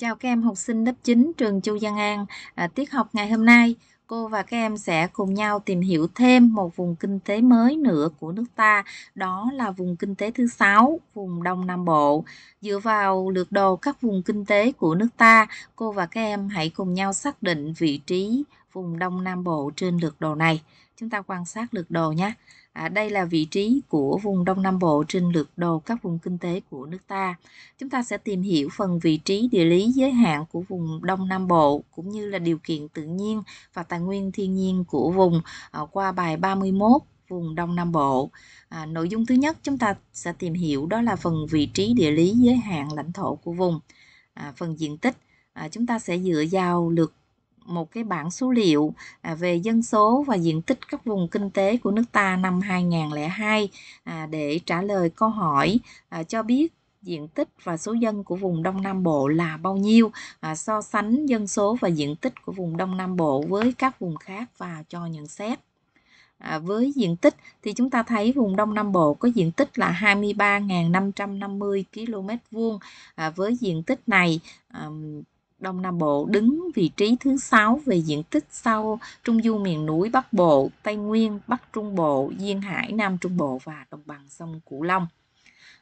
Chào các em học sinh lớp 9 trường Châu Giang An. À, tiết học ngày hôm nay, cô và các em sẽ cùng nhau tìm hiểu thêm một vùng kinh tế mới nữa của nước ta, đó là vùng kinh tế thứ sáu, vùng Đông Nam Bộ. Dựa vào lược đồ các vùng kinh tế của nước ta, cô và các em hãy cùng nhau xác định vị trí vùng Đông Nam Bộ trên lược đồ này. Chúng ta quan sát lược đồ nhé. À, đây là vị trí của vùng Đông Nam Bộ trên lược đồ các vùng kinh tế của nước ta. Chúng ta sẽ tìm hiểu phần vị trí địa lý giới hạn của vùng Đông Nam Bộ cũng như là điều kiện tự nhiên và tài nguyên thiên nhiên của vùng à, qua bài 31 vùng Đông Nam Bộ. À, nội dung thứ nhất chúng ta sẽ tìm hiểu đó là phần vị trí địa lý giới hạn lãnh thổ của vùng. À, phần diện tích à, chúng ta sẽ dựa vào lược một cái bảng số liệu à, về dân số và diện tích các vùng kinh tế của nước ta năm 2002 à, để trả lời câu hỏi à, cho biết diện tích và số dân của vùng Đông Nam Bộ là bao nhiêu so sánh dân số và diện tích của vùng Đông Nam Bộ với các vùng khác và cho nhận xét à, với diện tích thì chúng ta thấy vùng Đông Nam Bộ có diện tích là 23.550 km vuông à, với diện tích này à, Đông Nam Bộ đứng vị trí thứ sáu về diện tích sau Trung Du miền núi Bắc Bộ, Tây Nguyên, Bắc Trung Bộ, Duyên Hải, Nam Trung Bộ và đồng bằng sông Cửu Long.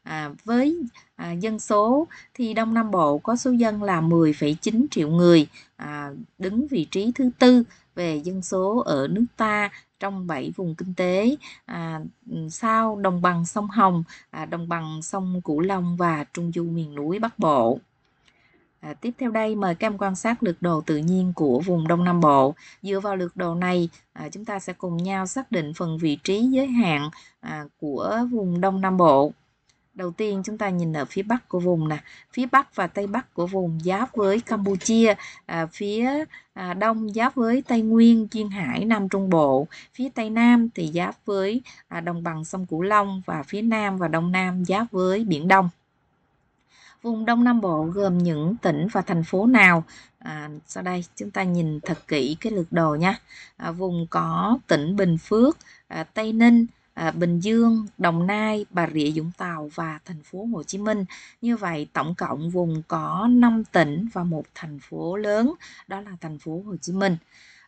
À, với à, dân số thì Đông Nam Bộ có số dân là 10,9 triệu người, à, đứng vị trí thứ tư về dân số ở nước ta trong 7 vùng kinh tế à, sau đồng bằng sông Hồng, à, đồng bằng sông Cửu Long và Trung Du miền núi Bắc Bộ. À, tiếp theo đây mời các em quan sát lược đồ tự nhiên của vùng Đông Nam Bộ. Dựa vào lược đồ này, à, chúng ta sẽ cùng nhau xác định phần vị trí giới hạn à, của vùng Đông Nam Bộ. Đầu tiên chúng ta nhìn ở phía bắc của vùng nè, phía bắc và tây bắc của vùng giáp với Campuchia, à, phía à, đông giáp với Tây Nguyên, Duyên Hải, Nam Trung Bộ, phía tây nam thì giáp với à, đồng bằng sông Cửu Long và phía nam và đông nam giáp với biển Đông. Vùng Đông Nam Bộ gồm những tỉnh và thành phố nào? À, sau đây chúng ta nhìn thật kỹ cái lượt đồ nha. À, vùng có tỉnh Bình Phước, à, Tây Ninh, à, Bình Dương, Đồng Nai, Bà Rịa Vũng Tàu và thành phố Hồ Chí Minh. Như vậy tổng cộng vùng có 5 tỉnh và một thành phố lớn đó là thành phố Hồ Chí Minh.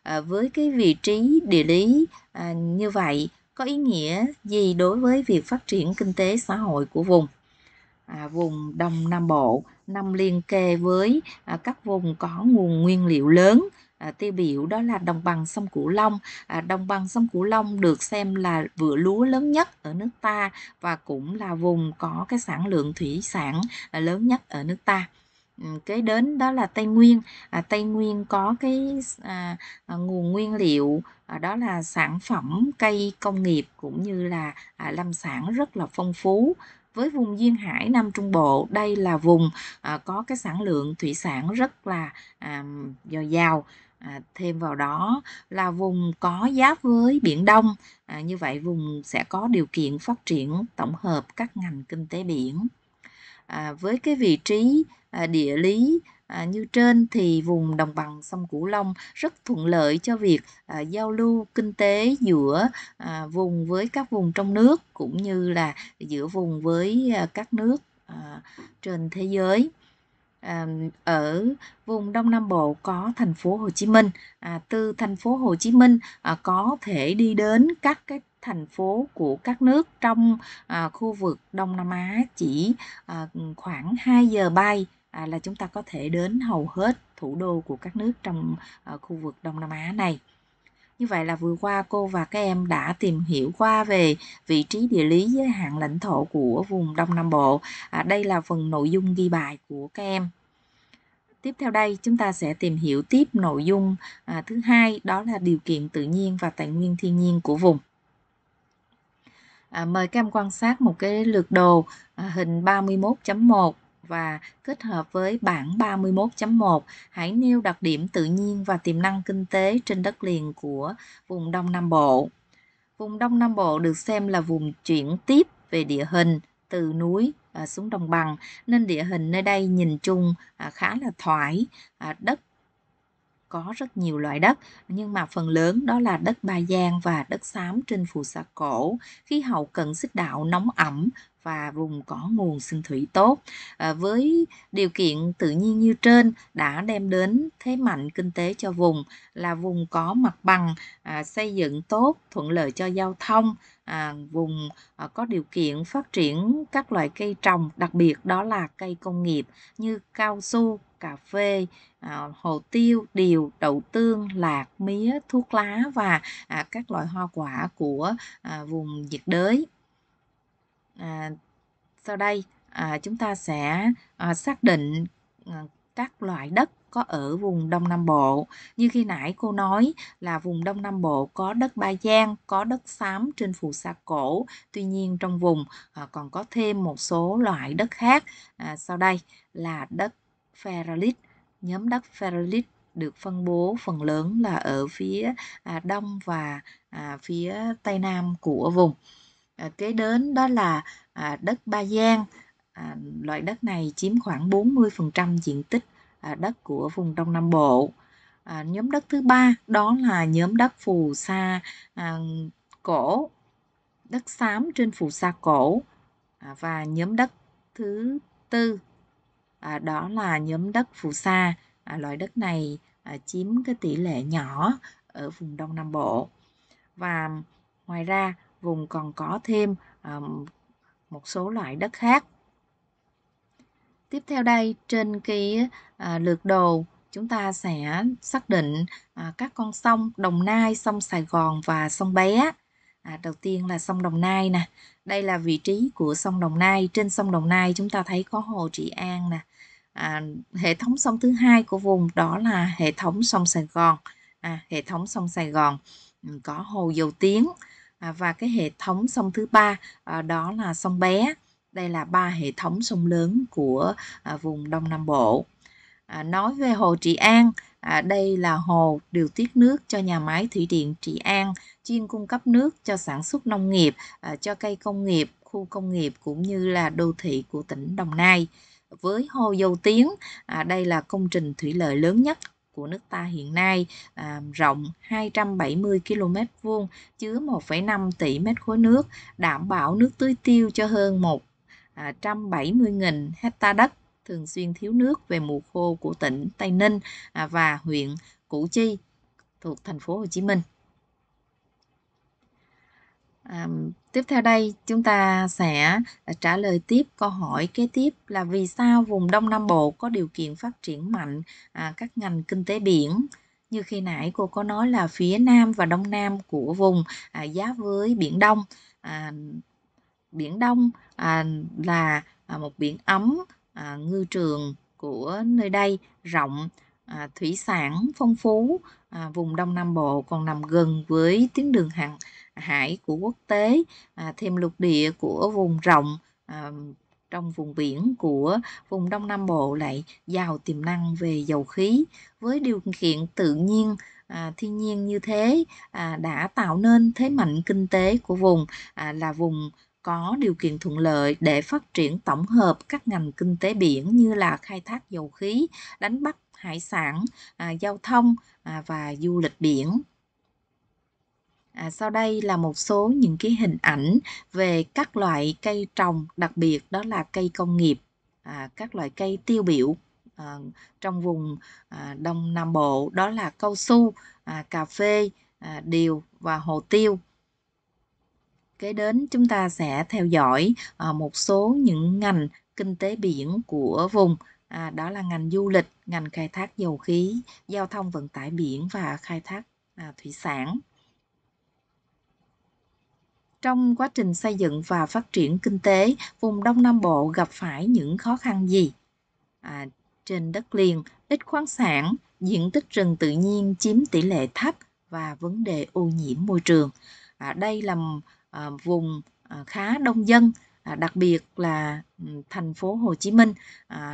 À, với cái vị trí địa lý à, như vậy có ý nghĩa gì đối với việc phát triển kinh tế xã hội của vùng? À, vùng Đông Nam Bộ nằm liên kề với à, các vùng có nguồn nguyên liệu lớn à, tiêu biểu đó là đồng bằng sông Cửu Long. đồng bằng sông Cửu Long được xem là vựa lúa lớn nhất ở nước ta và cũng là vùng có cái sản lượng thủy sản lớn nhất ở nước ta ừ, kế đến đó là tây nguyên tây nguyên có cái nguồn nguyên liệu đó là sản phẩm cây công nghiệp cũng như là lâm sản rất là phong phú với vùng duyên hải nam trung bộ đây là vùng à, có cái sản lượng thủy sản rất là à, dồi dào à, thêm vào đó là vùng có giáp với biển đông à, như vậy vùng sẽ có điều kiện phát triển tổng hợp các ngành kinh tế biển à, với cái vị trí à, địa lý à, như trên thì vùng đồng bằng sông Cửu Long rất thuận lợi cho việc à, giao lưu kinh tế giữa à, vùng với các vùng trong nước cũng như là giữa vùng với à, các nước à, trên thế giới. À, ở vùng Đông Nam Bộ có thành phố Hồ Chí Minh. À, từ thành phố Hồ Chí Minh à, có thể đi đến các cái thành phố của các nước trong à, khu vực Đông Nam Á chỉ à, khoảng 2 giờ bay à, là chúng ta có thể đến hầu hết thủ đô của các nước trong à, khu vực Đông Nam Á này. Như vậy là vừa qua cô và các em đã tìm hiểu qua về vị trí địa lý giới hạn lãnh thổ của vùng Đông Nam Bộ. À, đây là phần nội dung ghi bài của các em. Tiếp theo đây chúng ta sẽ tìm hiểu tiếp nội dung à, thứ hai đó là điều kiện tự nhiên và tài nguyên thiên nhiên của vùng. À, mời các em quan sát một cái lượt đồ à, hình 31.1 và kết hợp với bảng 31.1, hãy nêu đặc điểm tự nhiên và tiềm năng kinh tế trên đất liền của vùng Đông Nam Bộ. Vùng Đông Nam Bộ được xem là vùng chuyển tiếp về địa hình từ núi à, xuống đồng bằng nên địa hình nơi đây nhìn chung à, khá là thoải, à, đất có rất nhiều loại đất nhưng mà phần lớn đó là đất ba giang và đất xám trên phù sa cổ khí hậu cận xích đạo nóng ẩm và vùng có nguồn sinh thủy tốt à, với điều kiện tự nhiên như trên đã đem đến thế mạnh kinh tế cho vùng là vùng có mặt bằng à, xây dựng tốt thuận lợi cho giao thông à, vùng à, có điều kiện phát triển các loại cây trồng đặc biệt đó là cây công nghiệp như cao su cà phê à, hồ tiêu điều đậu tương lạc mía thuốc lá và à, các loại hoa quả của à, vùng nhiệt đới sau đây chúng ta sẽ xác định các loại đất có ở vùng Đông Nam Bộ. Như khi nãy cô nói là vùng Đông Nam Bộ có đất Ba Giang, có đất xám trên phù sa cổ. Tuy nhiên trong vùng còn có thêm một số loại đất khác. À, sau đây là đất ferrolit. Nhóm đất ferrolit được phân bố phần lớn là ở phía à, đông và à, phía tây nam của vùng. À, kế đến đó là đất Ba Giang. Loại đất này chiếm khoảng 40% diện tích đất của vùng Đông Nam Bộ. Nhóm đất thứ ba đó là nhóm đất phù sa cổ, đất xám trên phù sa cổ và nhóm đất thứ tư à, đó là nhóm đất phù sa à, loại đất này à, chiếm cái tỷ lệ nhỏ ở vùng đông nam bộ và ngoài ra vùng còn có thêm à, một số loại đất khác tiếp theo đây trên cái à, lược đồ chúng ta sẽ xác định à, các con sông đồng nai sông sài gòn và sông bé À, đầu tiên là sông Đồng Nai nè. Đây là vị trí của sông Đồng Nai. Trên sông Đồng Nai chúng ta thấy có hồ Trị An nè. À, hệ thống sông thứ hai của vùng đó là hệ thống sông Sài Gòn. À, hệ thống sông Sài Gòn ừ, có hồ Dầu Tiếng à, và cái hệ thống sông thứ ba à, đó là sông Bé. Đây là ba hệ thống sông lớn của à, vùng Đông Nam Bộ. À, nói về hồ Trị An À, đây là hồ điều tiết nước cho nhà máy thủy điện Trị An, chuyên cung cấp nước cho sản xuất nông nghiệp, à, cho cây công nghiệp, khu công nghiệp cũng như là đô thị của tỉnh Đồng Nai. Với hồ Dầu Tiến, à, đây là công trình thủy lợi lớn nhất của nước ta hiện nay à, rộng 270 km vuông chứa 1,5 tỷ mét khối nước, đảm bảo nước tưới tiêu cho hơn 170.000 à, hecta đất thường xuyên thiếu nước về mùa khô của tỉnh Tây Ninh à, và huyện Củ Chi thuộc thành phố Hồ Chí Minh. À, tiếp theo đây chúng ta sẽ à, trả lời tiếp câu hỏi kế tiếp là vì sao vùng Đông Nam Bộ có điều kiện phát triển mạnh à, các ngành kinh tế biển như khi nãy cô có nói là phía Nam và Đông Nam của vùng à, giáp với Biển Đông à, Biển Đông à, là à, một biển ấm à, ngư trường của nơi đây rộng à, thủy sản phong phú à, vùng đông nam bộ còn nằm gần với tuyến đường hàng hải của quốc tế à, thêm lục địa của vùng rộng à, trong vùng biển của vùng đông nam bộ lại giàu tiềm năng về dầu khí với điều kiện tự nhiên à, thiên nhiên như thế à, đã tạo nên thế mạnh kinh tế của vùng à, là vùng có điều kiện thuận lợi để phát triển tổng hợp các ngành kinh tế biển như là khai thác dầu khí, đánh bắt hải sản, à, giao thông à, và du lịch biển. À, sau đây là một số những cái hình ảnh về các loại cây trồng, đặc biệt đó là cây công nghiệp, à, các loại cây tiêu biểu à, trong vùng à, Đông Nam Bộ đó là cao su, à, cà phê, à, điều và hồ tiêu Kế đến chúng ta sẽ theo dõi ờ, một số những ngành kinh tế biển của vùng à, đó là ngành du lịch, ngành khai thác dầu khí, giao thông vận tải biển và khai thác à, thủy sản. Trong quá trình xây dựng và phát triển kinh tế, vùng Đông Nam Bộ gặp phải những khó khăn gì? À, trên đất liền, ít khoáng sản, diện tích rừng tự nhiên chiếm tỷ lệ thấp và vấn đề ô nhiễm môi trường. À, đây là À, vùng à, khá đông dân à, đặc biệt là ừ, thành phố Hồ Chí Minh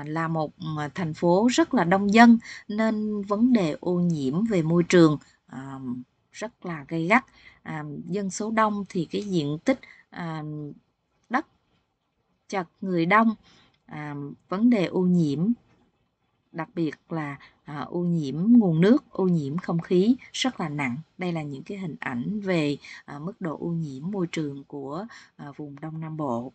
là một thành phố rất là đông dân nên vấn đề ô nhiễm về môi trường rất là gây gắt dân số đông thì cái diện tích đất chật người đông vấn đề ô nhiễm đặc biệt là à, ô nhiễm nguồn nước, ô nhiễm không khí rất là nặng. Đây là những cái hình ảnh về à, mức độ ô nhiễm môi trường của à, vùng Đông Nam Bộ.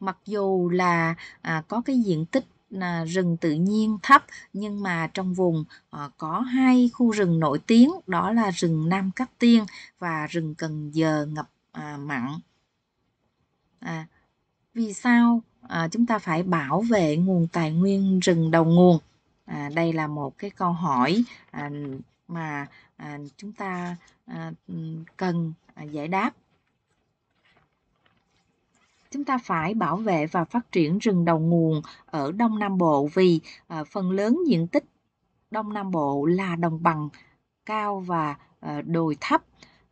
Mặc dù là à, có cái diện tích là rừng tự nhiên thấp nhưng mà trong vùng à, có hai khu rừng nổi tiếng đó là rừng Nam Cát Tiên và rừng Cần Giờ ngập à, mặn. À, vì sao à, chúng ta phải bảo vệ nguồn tài nguyên rừng đầu nguồn à, đây là một cái câu hỏi à, mà à, chúng ta à, cần à, giải đáp chúng ta phải bảo vệ và phát triển rừng đầu nguồn ở đông nam bộ vì à, phần lớn diện tích đông nam bộ là đồng bằng cao và à, đồi thấp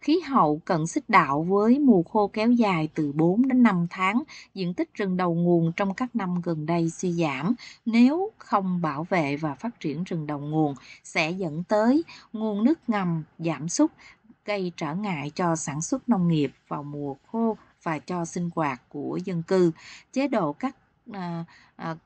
khí hậu cận xích đạo với mùa khô kéo dài từ 4 đến 5 tháng, diện tích rừng đầu nguồn trong các năm gần đây suy giảm. Nếu không bảo vệ và phát triển rừng đầu nguồn sẽ dẫn tới nguồn nước ngầm giảm sút, gây trở ngại cho sản xuất nông nghiệp vào mùa khô và cho sinh hoạt của dân cư. Chế độ các à, à,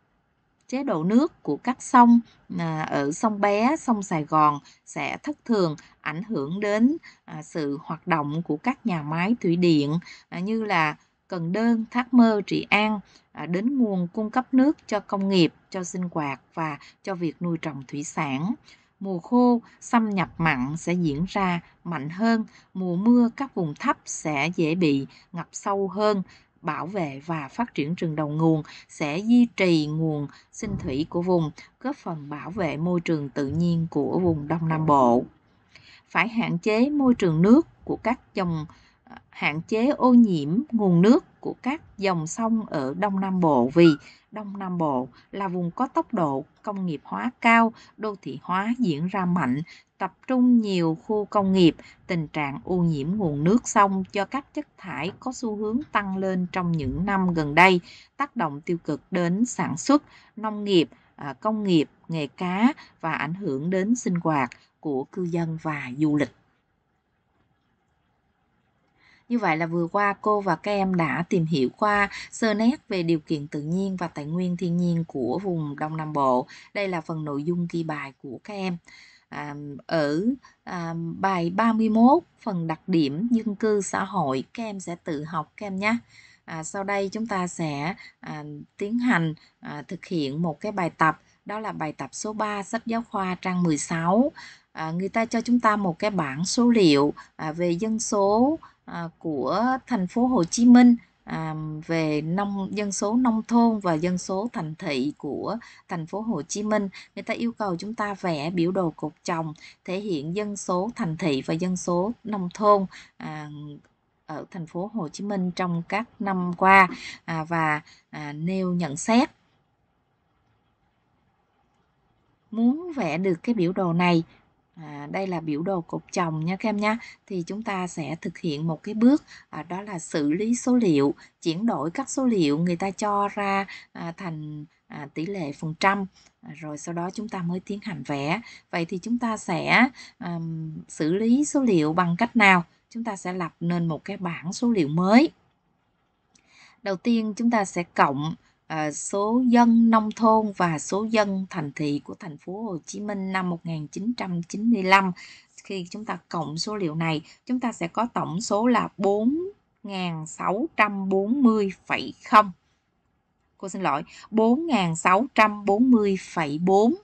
chế độ nước của các sông à, ở sông Bé, sông Sài Gòn sẽ thất thường ảnh hưởng đến à, sự hoạt động của các nhà máy thủy điện à, như là Cần Đơn, Thác Mơ, Trị An đến nguồn cung cấp nước cho công nghiệp, cho sinh hoạt và cho việc nuôi trồng thủy sản. Mùa khô, xâm nhập mặn sẽ diễn ra mạnh hơn, mùa mưa các vùng thấp sẽ dễ bị ngập sâu hơn bảo vệ và phát triển rừng đầu nguồn sẽ duy trì nguồn sinh thủy của vùng, góp phần bảo vệ môi trường tự nhiên của vùng Đông Nam Bộ. Phải hạn chế môi trường nước của các dòng hạn chế ô nhiễm nguồn nước của các dòng sông ở Đông Nam Bộ vì Đông Nam Bộ là vùng có tốc độ công nghiệp hóa cao, đô thị hóa diễn ra mạnh, tập trung nhiều khu công nghiệp, tình trạng ô nhiễm nguồn nước sông do các chất thải có xu hướng tăng lên trong những năm gần đây, tác động tiêu cực đến sản xuất, nông nghiệp, à, công nghiệp, nghề cá và ảnh hưởng đến sinh hoạt của cư dân và du lịch. Như vậy là vừa qua cô và các em đã tìm hiểu qua sơ nét về điều kiện tự nhiên và tài nguyên thiên nhiên của vùng Đông Nam Bộ. Đây là phần nội dung ghi bài của các em. À, ở à, bài 31 phần đặc điểm dân cư xã hội các em sẽ tự học các em nhé. À, sau đây chúng ta sẽ à, tiến hành à, thực hiện một cái bài tập đó là bài tập số 3 sách giáo khoa trang 16 À, người ta cho chúng ta một cái bảng số liệu à, về dân số à, của thành phố Hồ Chí Minh về nông dân số nông thôn và dân số thành thị của thành phố Hồ Chí Minh người ta yêu cầu chúng ta vẽ biểu đồ cột chồng thể hiện dân số thành thị và dân số nông thôn ở thành phố Hồ Chí Minh trong các năm qua và nêu nhận xét muốn vẽ được cái biểu đồ này À, đây là biểu đồ cột chồng nha các em nha thì chúng ta sẽ thực hiện một cái bước à, đó là xử lý số liệu chuyển đổi các số liệu người ta cho ra à, thành à, tỷ lệ phần trăm à, rồi sau đó chúng ta mới tiến hành vẽ vậy thì chúng ta sẽ à, xử lý số liệu bằng cách nào chúng ta sẽ lập nên một cái bảng số liệu mới đầu tiên chúng ta sẽ cộng Ờ, số dân nông thôn và số dân thành thị của thành phố Hồ Chí Minh năm 1995. Khi chúng ta cộng số liệu này, chúng ta sẽ có tổng số là 4.640,0. Cô xin lỗi, 4.640,4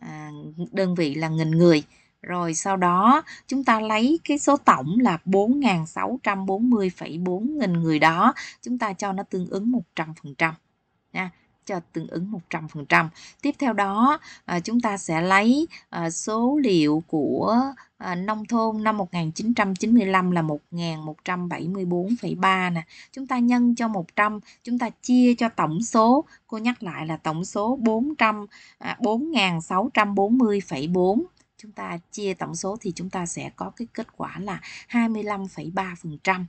à, đơn vị là nghìn người. Rồi sau đó chúng ta lấy cái số tổng là 4.640,4 nghìn người đó, chúng ta cho nó tương ứng 100% nha cho tương ứng 100%. Tiếp theo đó à, chúng ta sẽ lấy à, số liệu của à, nông thôn năm 1995 là 1174,3 nè. Chúng ta nhân cho 100, chúng ta chia cho tổng số, cô nhắc lại là tổng số 400 à, 4640,4 chúng ta chia tổng số thì chúng ta sẽ có cái kết quả là 25,3%.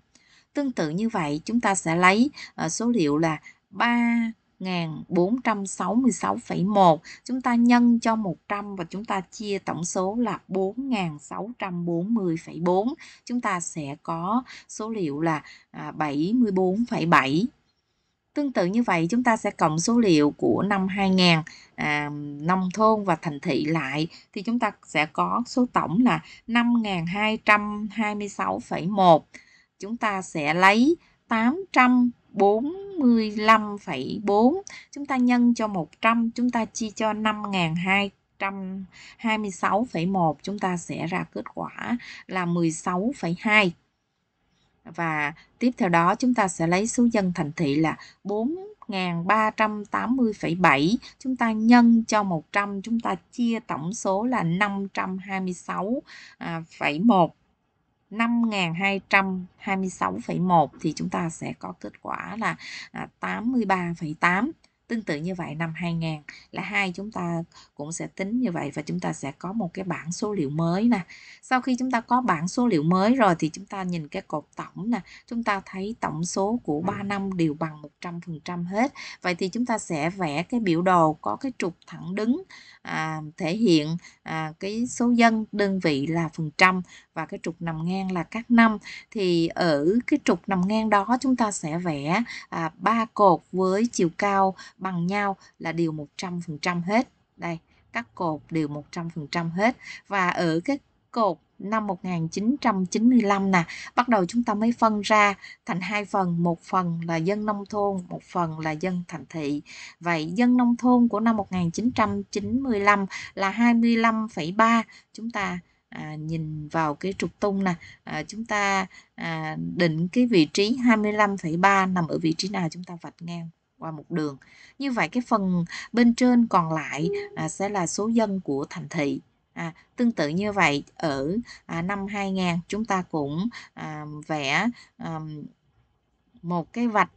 Tương tự như vậy, chúng ta sẽ lấy số liệu là 3 1.466,1 chúng ta nhân cho 100 và chúng ta chia tổng số là 4.640,4 chúng ta sẽ có số liệu là 74,7 à, Tương tự như vậy chúng ta sẽ cộng số liệu của năm 2000 à, nông thôn và thành thị lại thì chúng ta sẽ có số tổng là 5.226,1 chúng ta sẽ lấy 800 45,4 chúng ta nhân cho 100 chúng ta chia cho 5.226,1 chúng ta sẽ ra kết quả là 16,2 và tiếp theo đó chúng ta sẽ lấy số dân thành thị là 4.380,7 chúng ta nhân cho 100 chúng ta chia tổng số là 526,1 5.226,1 thì chúng ta sẽ có kết quả là 83,8. À, tương tự như vậy năm 2000 là hai chúng ta cũng sẽ tính như vậy và chúng ta sẽ có một cái bảng số liệu mới nè. Sau khi chúng ta có bảng số liệu mới rồi thì chúng ta nhìn cái cột tổng nè, chúng ta thấy tổng số của 3 năm đều bằng 100% hết. Vậy thì chúng ta sẽ vẽ cái biểu đồ có cái trục thẳng đứng à, thể hiện à, cái số dân đơn vị là phần trăm và cái trục nằm ngang là các năm thì ở cái trục nằm ngang đó chúng ta sẽ vẽ à, ba à, cột với chiều cao bằng nhau là điều 100% hết đây các cột đều 100% hết và ở cái cột năm 1995 nè bắt đầu chúng ta mới phân ra thành hai phần một phần là dân nông thôn một phần là dân thành thị vậy dân nông thôn của năm 1995 là 25,3 chúng ta à, nhìn vào cái trục tung nè à, chúng ta à, định cái vị trí 25,3 nằm ở vị trí nào chúng ta vạch ngang qua một đường như vậy cái phần bên trên còn lại à, sẽ là số dân của thành thị À, tương tự như vậy ở à, năm 2000 chúng ta cũng à, vẽ à, một cái vạch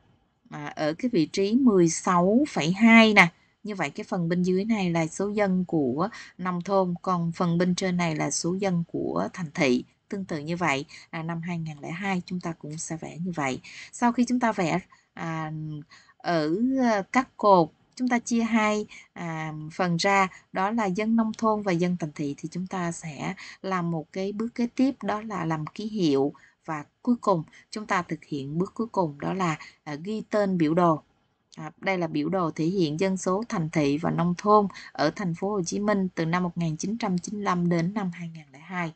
à, ở cái vị trí 16,2 nè như vậy cái phần bên dưới này là số dân của nông thôn, còn phần bên trên này là số dân của thành thị. Tương tự như vậy, à, năm 2002 chúng ta cũng sẽ vẽ như vậy. Sau khi chúng ta vẽ à, ở ờ, các cột chúng ta chia hai à, phần ra đó là dân nông thôn và dân thành thị thì chúng ta sẽ làm một cái bước kế tiếp đó là làm ký hiệu và cuối cùng chúng ta thực hiện bước cuối cùng đó là à, ghi tên biểu đồ À, đây là biểu đồ thể hiện dân số thành thị và nông thôn ở thành phố Hồ Chí Minh từ năm 1995 đến năm 2002.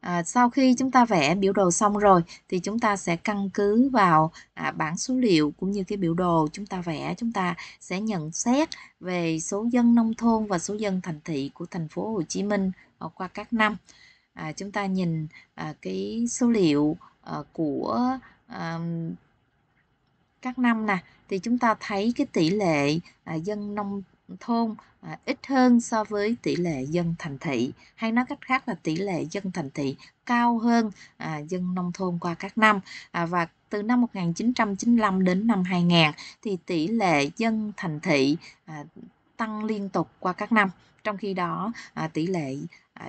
À, sau khi chúng ta vẽ biểu đồ xong rồi thì chúng ta sẽ căn cứ vào à, bảng số liệu cũng như cái biểu đồ chúng ta vẽ chúng ta sẽ nhận xét về số dân nông thôn và số dân thành thị của thành phố Hồ Chí Minh à, qua các năm. À, chúng ta nhìn à, cái số liệu à, của à, các năm nè thì chúng ta thấy cái tỷ lệ à, dân nông thôn à, ít hơn so với tỷ lệ dân thành thị hay nói cách khác là tỷ lệ dân thành thị cao hơn à, dân nông thôn qua các năm và từ năm 1995 đến năm 2000 thì tỷ lệ dân thành thị tăng liên tục qua các năm trong khi đó tỷ lệ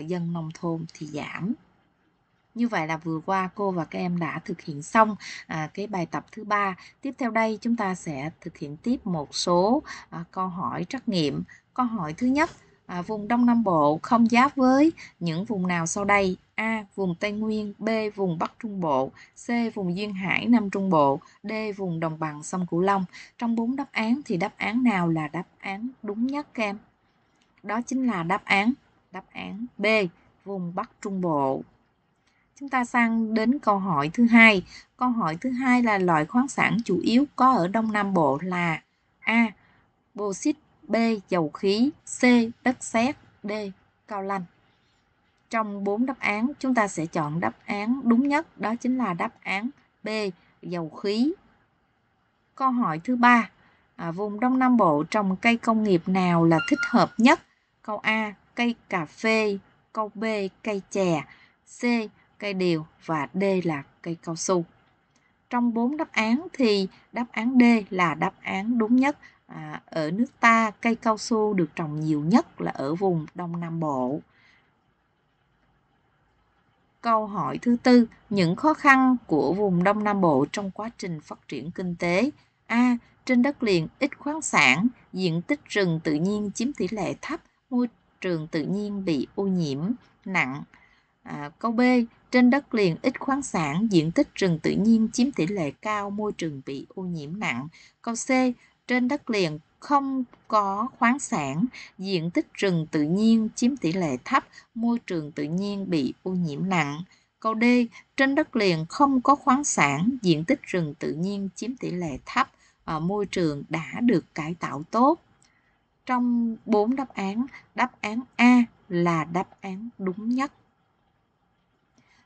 dân nông thôn thì giảm như vậy là vừa qua cô và các em đã thực hiện xong à, cái bài tập thứ ba. Tiếp theo đây chúng ta sẽ thực hiện tiếp một số à, câu hỏi trắc nghiệm. Câu hỏi thứ nhất, à, vùng Đông Nam Bộ không giáp với những vùng nào sau đây? A. Vùng Tây Nguyên B. Vùng Bắc Trung Bộ C. Vùng Duyên Hải Nam Trung Bộ D. Vùng Đồng bằng sông Cửu Long Trong bốn đáp án thì đáp án nào là đáp án đúng nhất các em? Đó chính là đáp án Đáp án B. Vùng Bắc Trung Bộ Chúng ta sang đến câu hỏi thứ hai. Câu hỏi thứ hai là loại khoáng sản chủ yếu có ở Đông Nam Bộ là A. Bauxit B. Dầu khí C. Đất sét D. Cao lanh Trong bốn đáp án, chúng ta sẽ chọn đáp án đúng nhất, đó chính là đáp án B. Dầu khí Câu hỏi thứ ba à, Vùng Đông Nam Bộ trồng cây công nghiệp nào là thích hợp nhất? Câu A. Cây cà phê Câu B. Cây chè C cây điều và D là cây cao su. Trong bốn đáp án thì đáp án D là đáp án đúng nhất. À, ở nước ta cây cao su được trồng nhiều nhất là ở vùng Đông Nam Bộ. Câu hỏi thứ tư, những khó khăn của vùng Đông Nam Bộ trong quá trình phát triển kinh tế. A. Trên đất liền ít khoáng sản, diện tích rừng tự nhiên chiếm tỷ lệ thấp, môi trường tự nhiên bị ô nhiễm nặng, À, câu B, trên đất liền ít khoáng sản, diện tích rừng tự nhiên chiếm tỷ lệ cao, môi trường bị ô nhiễm nặng. Câu C, trên đất liền không có khoáng sản, diện tích rừng tự nhiên chiếm tỷ lệ thấp, môi trường tự nhiên bị ô nhiễm nặng. Câu D, trên đất liền không có khoáng sản, diện tích rừng tự nhiên chiếm tỷ lệ thấp, à, môi trường đã được cải tạo tốt. Trong 4 đáp án, đáp án A là đáp án đúng nhất.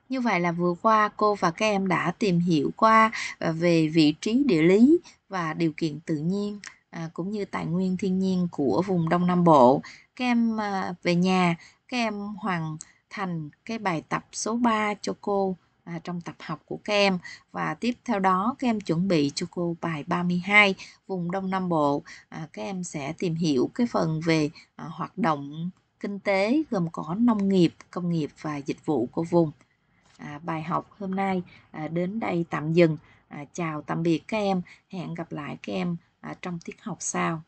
Như vậy là vừa qua cô và các em đã tìm hiểu qua à, về vị trí địa lý và điều kiện tự nhiên à, cũng như tài nguyên thiên nhiên của vùng Đông Nam Bộ. Các em à, về nhà, các em hoàn thành cái bài tập số 3 cho cô trong tập học của các em và tiếp theo đó các em chuẩn bị cho cô bài 32 vùng Đông Nam Bộ. các em sẽ tìm hiểu cái phần về hoạt động kinh tế gồm có nông nghiệp, công nghiệp và dịch vụ của vùng. À, bài học hôm nay à, đến đây tạm dừng à, chào tạm biệt các em hẹn gặp lại các em trong tiết học sau